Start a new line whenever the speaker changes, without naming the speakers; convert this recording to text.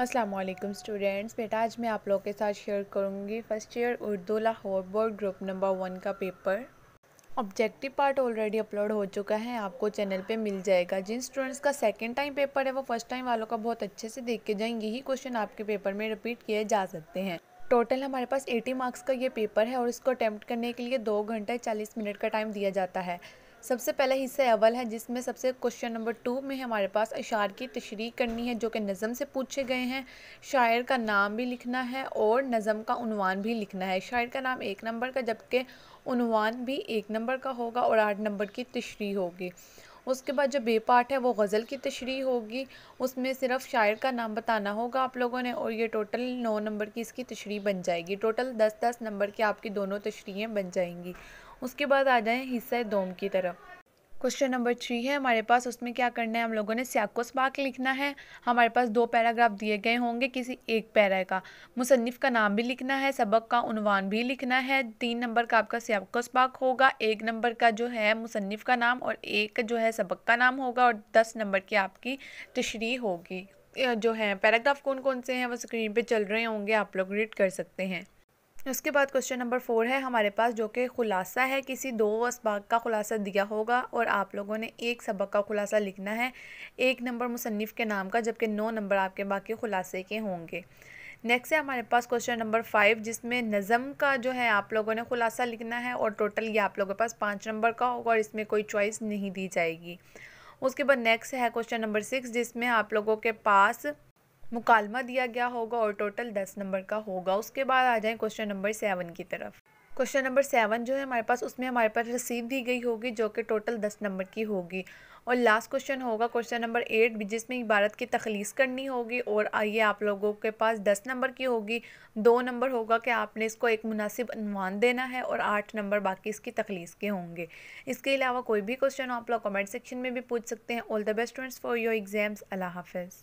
अस्सलाम वालेकुम स्टूडेंट्स बेटा आज मैं आप लोगों के साथ शेयर करूंगी first year Urdu Lahore board group number one का paper objective part already upload हो चुका है आपको चैनल पे मिल जाएगा जिन स्टूडेंट्स का सेकंड टाइम पेपर है वो फर्स्ट टाइम वालों का बहुत अच्छे से देख के जाएंगे यही क्वेश्चन आपके पेपर में रिपीट किए जा सकते हैं टोटल हमारे पास एटी मार्क्स का ये पेपर है और इसको अटैम्प्ट करने के लिए दो घंटे चालीस मिनट का टाइम दिया जाता है सबसे पहला हिस्सा अवल है जिसमें सबसे क्वेश्चन नंबर टू में हमारे पास अशार की तशरी करनी है जो कि नज़म से पूछे गए हैं शायर का नाम भी लिखना है और नज़म का उनवान भी लिखना है शायर का नाम एक नंबर का जबकि उनवान भी एक नंबर का होगा और आठ नंबर की तशरी होगी उसके बाद जो पार्ट है वो गज़ल की तशरी होगी उसमें सिर्फ शायर का नाम बताना होगा आप लोगों ने और ये टोटल नौ नंबर की इसकी तशरी बन जाएगी टोटल दस दस नंबर की आपकी दोनों तशरीहें बन जाएंगी उसके बाद आ जाएँ हिस्सा दोम की तरफ क्वेश्चन नंबर थ्री है हमारे पास उसमें क्या करना है हम लोगों ने स्याको पाक लिखना है हमारे पास दो पैराग्राफ दिए गए होंगे किसी एक पैरा का मुसनफ़ का नाम भी लिखना है सबक का उनवान भी लिखना है तीन नंबर का आपका स्याको पाक होगा एक नंबर का जो है मुसनफ़ का नाम और एक जो है सबक का नाम होगा और दस नंबर की आपकी तशरी होगी जो है पैराग्राफ कौन कौन से हैं वो स्क्रीन पर चल रहे होंगे आप लोग रीड कर सकते हैं उसके बाद क्वेश्चन नंबर फोर है हमारे पास जो कि ख़ुलासा है किसी दो इसबाक का ख़ुलासा दिया होगा और आप लोगों ने एक सबक का ख़ुलासा लिखना है एक नंबर मुसनफ़ के नाम का जबकि नौ नंबर आपके बाकी ख़ुलासे के होंगे नेक्स्ट है हमारे पास क्वेश्चन नंबर फाइव जिसमें नज़म का जो है आप लोगों ने ख़ुलासा लिखना है और टोटल ये आप लोगों के पास पाँच नंबर का होगा और इसमें कोई चॉइस नहीं दी जाएगी उसके बाद नेक्स्ट है क्वेश्चन नंबर सिक्स जिसमें आप लोगों के पास मुकालमा दिया गया होगा और टोटल दस नंबर का होगा उसके बाद आ जाए क्वेश्चन नंबर सेवन की तरफ क्वेश्चन नंबर सेवन जो है हमारे पास उसमें हमारे पास रसीद दी गई होगी जो कि टोटल दस नंबर की होगी और लास्ट क्वेश्चन होगा क्वेश्चन नंबर एट जिसमें इबारत की तखलीस करनी होगी और ये आप लोगों के पास दस नंबर की होगी दो नंबर होगा कि आपने इसको एक मुनासिब अनुमान देना है और आठ नंबर बाकी इसकी तखलीस के होंगे इसके अलावा कोई भी क्वेश्चन आप लोग कमेंट सेक्शन में भी पूछ सकते हैं all the best students for your exams अल्लाह हाफिज़